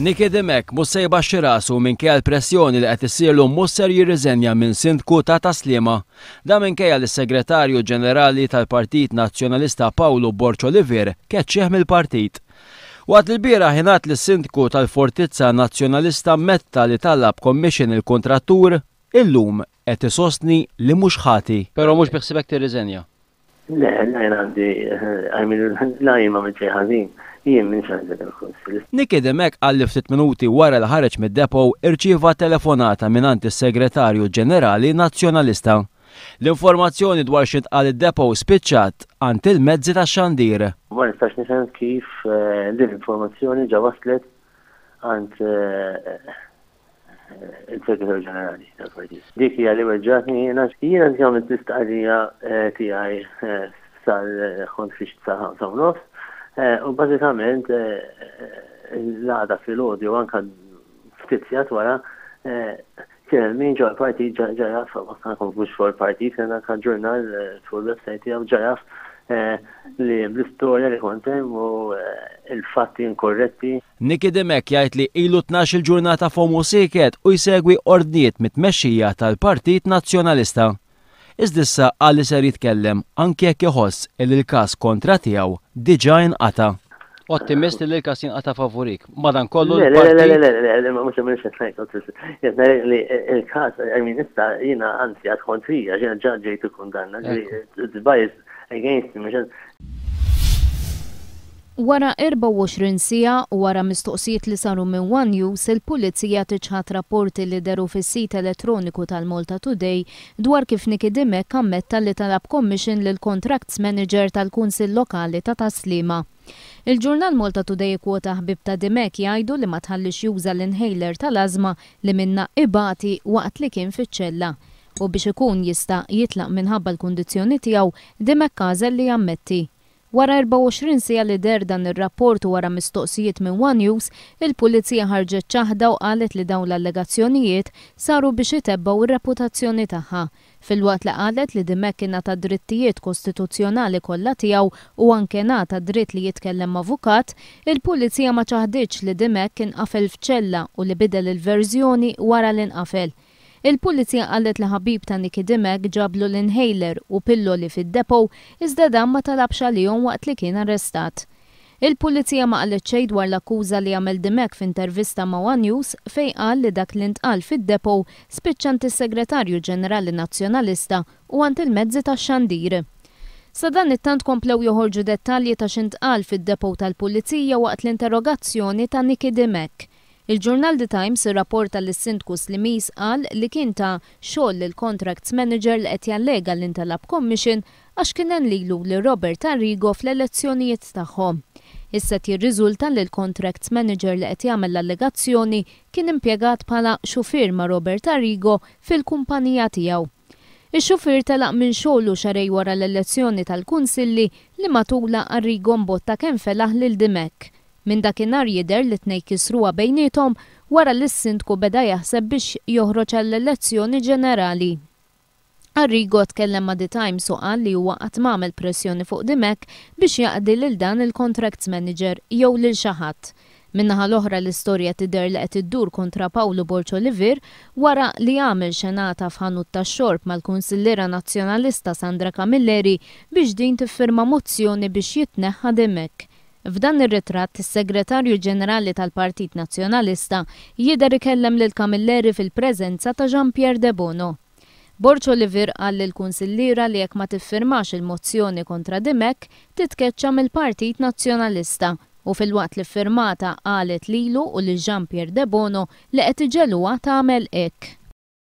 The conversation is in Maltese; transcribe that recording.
Niki Demek mussej baxxirasu rasu minn kejja l-pressjoni li qed issielu musser jirriżenja minn sindku ta' taslima. Da minn kejja l-Segretarju Ġenerali tal-Partit Nazzjonalista Paolo Borcio Oliver keċċeħ mill-partit. Waqt li bira ħinat li sindku tal-Fortizza Nazzjonalista Metta li talab commission il-kontrattur illum qed isostni li mhux ħati. Però mhux biħsibek tirriżenja. Le, le, għandi, eh, għamil, la jimma meċi ħazin, minn xaħġa tal-kurs. Niki Demek għalli ftit minuti wara l-ħareċ mid-depo irċiva telefonata minn għanti segretarju ġenerali nazjonalista. L-informazzjoni dwar xint għalli id-depo spiċċat għanti il-mezzi ta' xandir. Għan istax nifhem kif eh, din l-informazzjoni ġa waslet għant eh, il-Sekretar Ġenerali tal-Partit. Dik hija li weġġatni jiena jiena nżjom l-istqarrija eh, tiegħi eh, sal-ħont fix nofs. Eh, u bażikament l-għada fil-odju anka ftit wara kien min ġo l-partit ġaraf, ma konfux fuq il-partit, kien anka ġurnal fuq tiegħu Eh, li bl-istoria li kontem u eh, il-fatti inkorretti. Niki Demek jgħid li ilu 12 il-ġurnata fomu siket u jsegwi ordniet mit-mexxija tal-Partit Nazzjonalista. Iżdissa għalli ser jitkellem anke jekk iħoss il il-kas kontra tiegħu diġà inqata. Ottimisti li l-kas jinqata favorik. Madan kollu. Le, le, le, le, le, le, le, le, le, il le, le, issa le, le, le, le, le, le, le, le, le, against him. Wara 24 sija wara mistoqsijiet li saru minn One News, il-pulizija tiċħat rapporti li deru fis-sit elettroniku tal-Malta Today dwar kif Niki Dimek kammetta li talab commission lil contracts manager tal-Kunsill Lokali ta' Taslima. Il-ġurnal Malta Today kwota ħbib ta' Dimek jgħidu li ma tħallix juża l-inhaler tal-azma li minna ibati waqt li kien fiċ-ċella u biex ikun jista' jitlaq minħabba l-kundizzjoni tiegħu Dimek Kazel li jammetti. Wara 24 sija li der dan ir-rapport wara mistoqsijiet minn One News, il-pulizija ħarġet ċaħda u qalet li dawn l-allegazzjonijiet saru biex itebbaw ir-reputazzjoni tagħha. Fil-waqt li qalet li dimek kiena ta' drittijiet kostituzzjonali kollha tiegħu u anke ta' dritt li jitkellem avukat, il-pulizija ma ċaħdiċ li dimek kien qafel f'ċella u li bidel il-verżjoni wara l-inqafel. Il-pulizija qalet li ħabib ta' Nicky Dimek ġablu l-inhaler u pilloli fid-depo iżda dam ma talabx jom waqt li kien arrestat. Il-pulizija ma qalet xejn dwar l-akkuża li għamel Dimek f'intervista ma' One News fejn qal li dak li ntqal fid-depo spiċċant is-Segretarju Ġenerali Nazzjonalista u għant il-mezzi tax-xandir. Sadan it-tant komplew joħorġu dettalji ta' xintqal fid-depo tal-pulizija waqt l-interrogazzjoni ta' Niki Dimek. Il-ġurnal The Times rapporta li li Slimis qal li kien ta' xogħol l contracts manager li qed jallega l-Intalab Commission għax kien hemm lilu li Robert Arrigo fl-elezzjonijiet tagħhom. Issa jirriżulta li l-contracts manager li qed jagħmel l-allegazzjoni kien impjegat bħala xufier ma' Robert Arrigo fil-kumpanija tiegħu. Ix-xufier telaq minn xogħlu xarej wara l-elezzjoni tal-Kunsilli li matula Arrigo mbotta kemm felaħ lil Dimek. Minn dakinhar jidher li tnej kisruwa bejnietom wara li s-sindku beda jaħseb biex joħroġ l elezzjoni ġenerali. Arrigo tkellem ma' The Times suqan li huwa qatt m'għamel pressjoni fuq Dimek biex jaqdi lil dan il-contracts manager jew lil xi ħadd. Minnaħa l-oħra l-istorja tidher li qed iddur kontra Paolo Borċolivir wara li għamel xenata f'ħanut tax-xorb mal-Kunsillera Nazzjonalista Sandra Camilleri biex din tiffirma mozzjoni biex jitneħħa Dimek. F'dan ir-ritratt is-Segretarju Ġenerali tal-Partit Nazzjonalista jidher ikellem lil Kamilleri fil-preżenza ta' Jean-Pierre De Bono. Borċ Oliver għall il-Kunsillira li jekk ma tiffirmax il-mozzjoni kontra Dimek titkeċċa mill-Partit Nazzjonalista u fil-waqt li firmata qalet lilu u li Jean-Pierre De Bono li qed iġeluha tagħmel hekk.